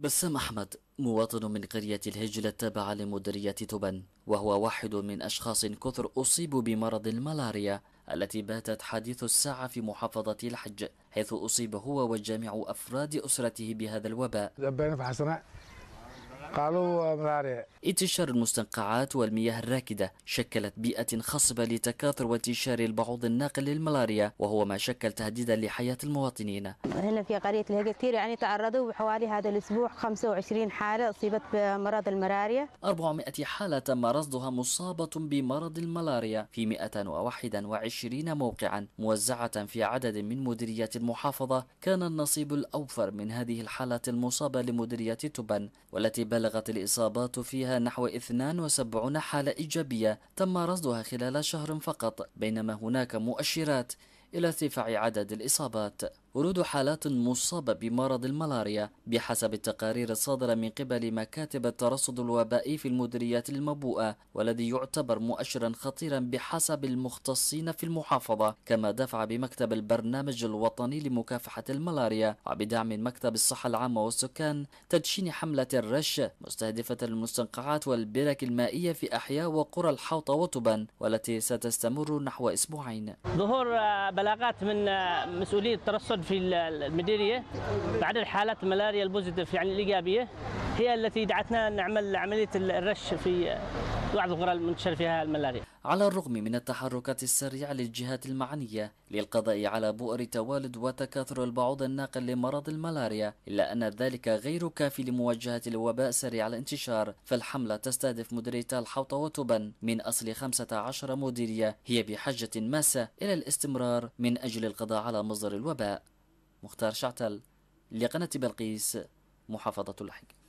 بسام أحمد مواطن من قرية الهجلة التابعة لمديرية تبن وهو واحد من أشخاص كثر أصيبوا بمرض الملاريا التي باتت حديث الساعة في محافظة الحج حيث أصيب هو وجميع أفراد أسرته بهذا الوباء قالوا ملاري انتشار المستنقعات والمياه الراكدة شكلت بيئة خصبة لتكاثر وانتشار البعوض الناقل للملاريا وهو ما شكل تهديدا لحياة المواطنين هنا في قرية لهجة كثير يعني تعرضوا حوالي هذا الأسبوع 25 حالة أصيبت بمرض الملاريا 400 حالة تم رصدها مصابة بمرض الملاريا في 121 موقعا موزعة في عدد من مديريات المحافظة كان النصيب الأوفر من هذه الحالات المصابة لمديرية تبن والتي بلغت بلغت الإصابات فيها نحو 72 حالة إيجابية تم رصدها خلال شهر فقط بينما هناك مؤشرات إلى ارتفاع عدد الإصابات ورود حالات مصابة بمرض الملاريا بحسب التقارير الصادرة من قبل مكاتب الترصد الوبائي في المديريات المبوءة والذي يعتبر مؤشرا خطيرا بحسب المختصين في المحافظة كما دفع بمكتب البرنامج الوطني لمكافحة الملاريا وبدعم مكتب الصحة العامة والسكان تدشين حملة الرش مستهدفة المستنقعات والبرك المائية في أحياء وقرى الحوطة وتبن والتي ستستمر نحو أسبوعين ظهور آه، بلاغات من آه، مسؤولي الترصد الطب في المديريه بعد الحالات الملاريا البوزيتيف يعني الايجابيه هي التي دعتنا نعمل عمليه الرش في بعض القرى المنتشر فيها الملاريا على الرغم من التحركات السريعة للجهات المعنية للقضاء على بؤر توالد وتكاثر البعوض الناقل لمرض الملاريا إلا أن ذلك غير كافي لمواجهة الوباء سريع الانتشار فالحملة تستهدف مديريتا الحوطة وتبن من أصل 15 مديرية هي بحجة ماسة إلى الاستمرار من أجل القضاء على مصدر الوباء مختار شعتل لقناة بلقيس محافظة الحج